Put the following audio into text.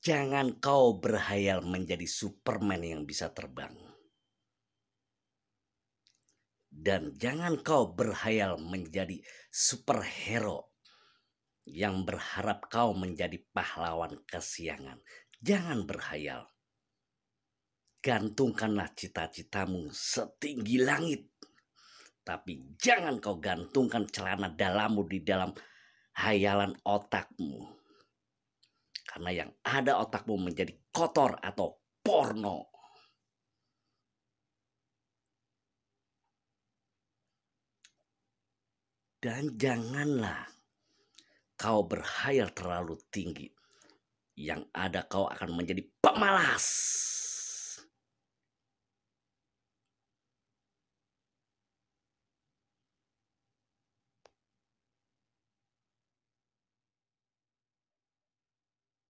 Jangan kau berhayal menjadi Superman yang bisa terbang. Dan jangan kau berhayal menjadi superhero yang berharap kau menjadi pahlawan kesiangan. Jangan berhayal. Gantungkanlah cita-citamu setinggi langit. Tapi jangan kau gantungkan celana dalammu di dalam hayalan otakmu karena yang ada otakmu menjadi kotor atau porno. Dan janganlah kau berhayal terlalu tinggi. Yang ada kau akan menjadi pemalas.